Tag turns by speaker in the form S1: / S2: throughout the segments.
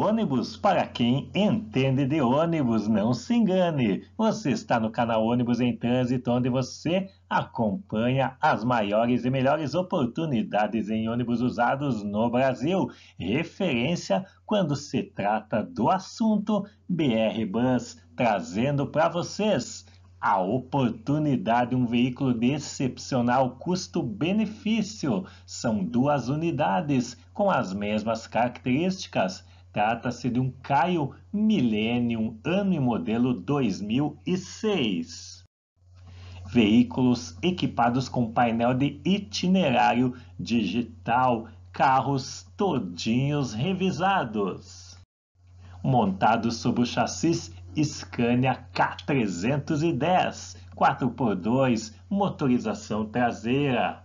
S1: Ônibus para quem entende de ônibus, não se engane. Você está no canal Ônibus em Trânsito, onde você acompanha as maiores e melhores oportunidades em ônibus usados no Brasil. Referência quando se trata do assunto BR Bus, trazendo para vocês a oportunidade, um veículo de excepcional custo-benefício. São duas unidades com as mesmas características trata-se de um Caio Millennium, ano e modelo 2006. Veículos equipados com painel de itinerário digital, carros todinhos revisados. Montados sob o chassis Scania K310, 4x2, motorização traseira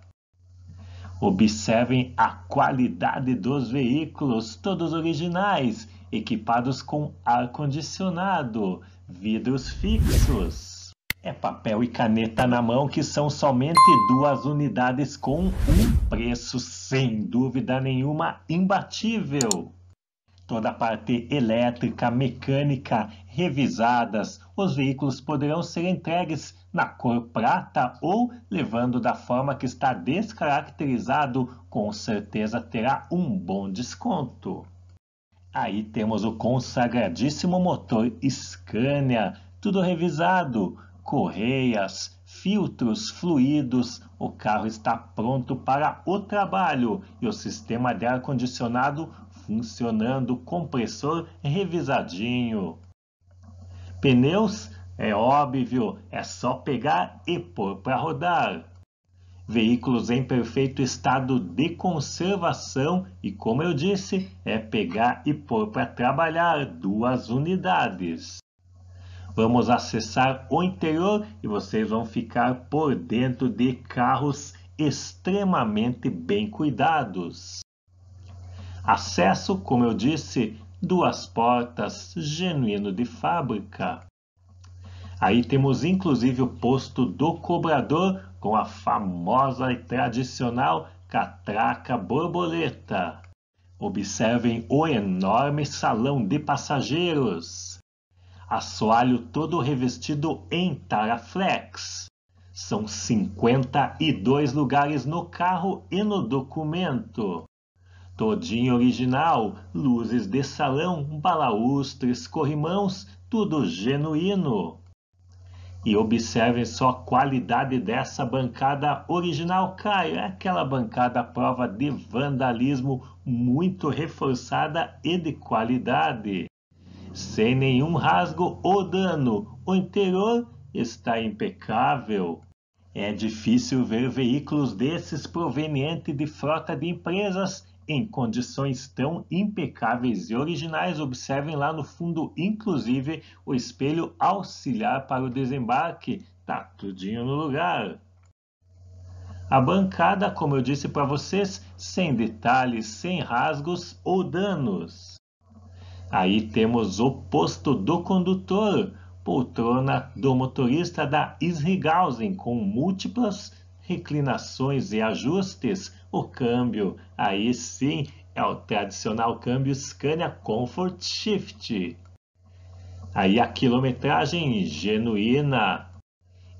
S1: Observem a qualidade dos veículos, todos originais, equipados com ar-condicionado, vidros fixos. É papel e caneta na mão que são somente duas unidades com um preço sem dúvida nenhuma imbatível toda a parte elétrica, mecânica revisadas. Os veículos poderão ser entregues na cor prata ou, levando da forma que está descaracterizado, com certeza terá um bom desconto. Aí temos o consagradíssimo motor Scania, tudo revisado, correias, filtros, fluidos, o carro está pronto para o trabalho e o sistema de ar-condicionado funcionando, compressor revisadinho. Pneus, é óbvio, é só pegar e pôr para rodar. Veículos em perfeito estado de conservação e, como eu disse, é pegar e pôr para trabalhar duas unidades. Vamos acessar o interior e vocês vão ficar por dentro de carros extremamente bem cuidados. Acesso, como eu disse, duas portas, genuíno de fábrica. Aí temos inclusive o posto do cobrador com a famosa e tradicional catraca borboleta. Observem o enorme salão de passageiros assoalho todo revestido em Taraflex. São 52 lugares no carro e no documento. Todinho original, luzes de salão, balaustres, corrimãos, tudo genuíno. E observem só a qualidade dessa bancada original, Caio. É aquela bancada à prova de vandalismo muito reforçada e de qualidade sem nenhum rasgo ou dano. O interior está impecável. É difícil ver veículos desses provenientes de frota de empresas em condições tão impecáveis e originais. Observem lá no fundo, inclusive, o espelho auxiliar para o desembarque. Tá tudinho no lugar. A bancada, como eu disse para vocês, sem detalhes, sem rasgos ou danos. Aí temos o posto do condutor, poltrona do motorista da Isringhausen com múltiplas reclinações e ajustes. O câmbio, aí sim, é o tradicional câmbio Scania Comfort Shift. Aí a quilometragem genuína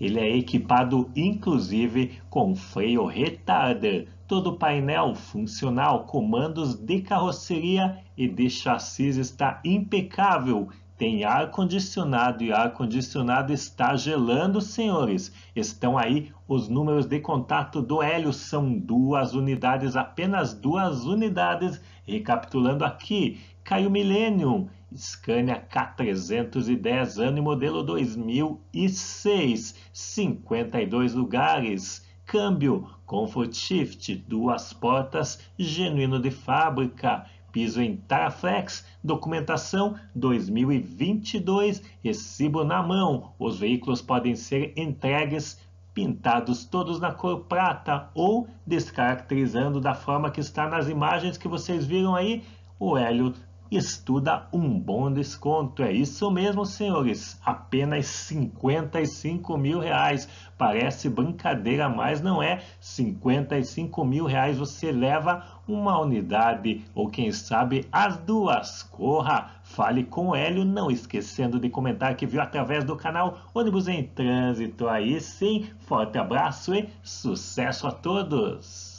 S1: ele é equipado inclusive com freio retarder, todo o painel funcional, comandos de carroceria e de chassis está impecável. Tem ar-condicionado e ar-condicionado está gelando, senhores. Estão aí os números de contato do Hélio, são duas unidades, apenas duas unidades. Recapitulando aqui, Caio Millennium Scania K310, ano e modelo 2006, 52 lugares, câmbio, comfort shift, duas portas, genuíno de fábrica, piso em Taraflex, documentação 2022, recibo na mão. Os veículos podem ser entregues pintados todos na cor prata ou descaracterizando da forma que está nas imagens que vocês viram aí, o Hélio estuda um bom desconto. É isso mesmo, senhores. Apenas 55 mil reais. Parece brincadeira, mas não é. 55 mil reais você leva uma unidade ou quem sabe as duas. Corra, fale com o Hélio, não esquecendo de comentar que viu através do canal Ônibus em Trânsito. Aí sim, forte abraço e sucesso a todos!